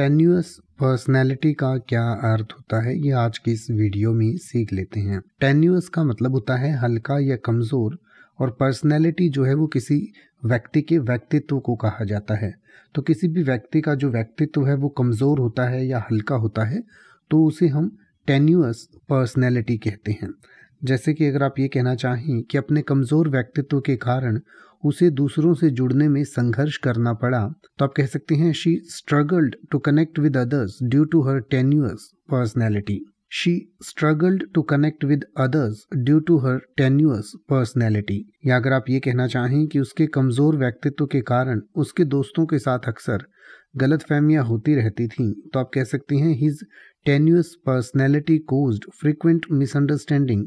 टेन्यूस personality का क्या अर्थ होता है ये आज की इस वीडियो में सीख लेते हैं टेन्यूस का मतलब होता है हल्का या कमज़ोर और पर्सनैलिटी जो है वो किसी व्यक्ति के व्यक्तित्व को कहा जाता है तो किसी भी व्यक्ति का जो व्यक्तित्व है वो कमज़ोर होता है या हल्का होता है तो उसे हम टेन्यूस पर्सनैलिटी कहते हैं जैसे कि अगर आप ये कहना चाहें कि अपने कमज़ोर व्यक्तित्व के कारण उसे दूसरों से जुड़ने में संघर्ष करना पड़ा तो आप कह सकते हैं she struggled to connect with others due to her tenuous personality she struggled to connect with others due to her tenuous personality या अगर आप ये कहना चाहें कि उसके कमज़ोर व्यक्तित्व के कारण उसके दोस्तों के साथ अक्सर गलत फहमियाँ होती रहती थीं तो आप कह सकते हैं his tenuous personality causes frequent misunderstanding